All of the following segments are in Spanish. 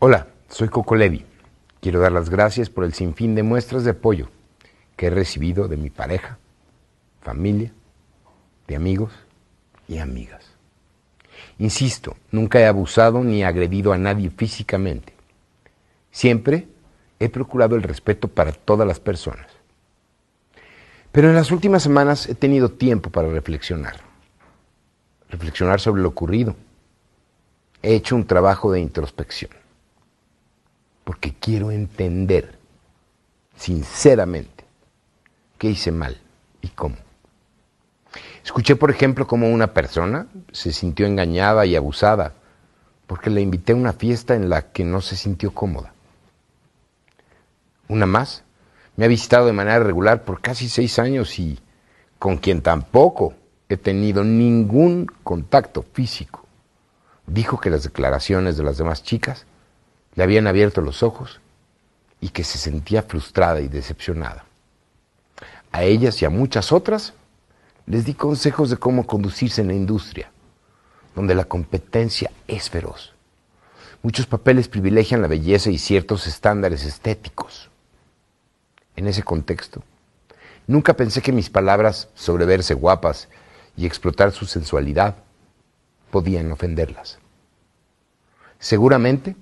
Hola, soy Coco Levi. Quiero dar las gracias por el sinfín de muestras de apoyo que he recibido de mi pareja, familia, de amigos y amigas. Insisto, nunca he abusado ni agredido a nadie físicamente. Siempre he procurado el respeto para todas las personas. Pero en las últimas semanas he tenido tiempo para reflexionar. Reflexionar sobre lo ocurrido. He hecho un trabajo de introspección porque quiero entender sinceramente qué hice mal y cómo. Escuché, por ejemplo, cómo una persona se sintió engañada y abusada porque le invité a una fiesta en la que no se sintió cómoda. Una más me ha visitado de manera regular por casi seis años y con quien tampoco he tenido ningún contacto físico. Dijo que las declaraciones de las demás chicas le habían abierto los ojos y que se sentía frustrada y decepcionada. A ellas y a muchas otras les di consejos de cómo conducirse en la industria, donde la competencia es feroz. Muchos papeles privilegian la belleza y ciertos estándares estéticos. En ese contexto, nunca pensé que mis palabras sobre verse guapas y explotar su sensualidad podían ofenderlas. Seguramente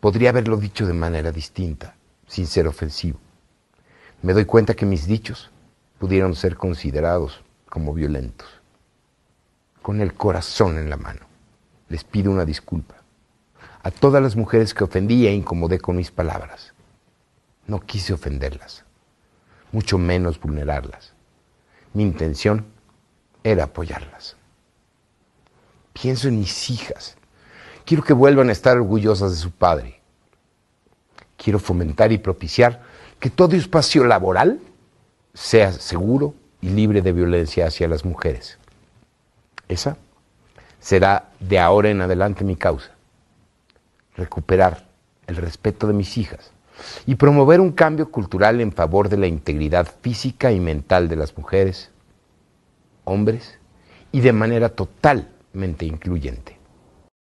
Podría haberlo dicho de manera distinta, sin ser ofensivo. Me doy cuenta que mis dichos pudieron ser considerados como violentos. Con el corazón en la mano, les pido una disculpa a todas las mujeres que ofendí e incomodé con mis palabras. No quise ofenderlas, mucho menos vulnerarlas. Mi intención era apoyarlas. Pienso en mis hijas, Quiero que vuelvan a estar orgullosas de su padre. Quiero fomentar y propiciar que todo espacio laboral sea seguro y libre de violencia hacia las mujeres. Esa será de ahora en adelante mi causa. Recuperar el respeto de mis hijas y promover un cambio cultural en favor de la integridad física y mental de las mujeres, hombres y de manera totalmente incluyente.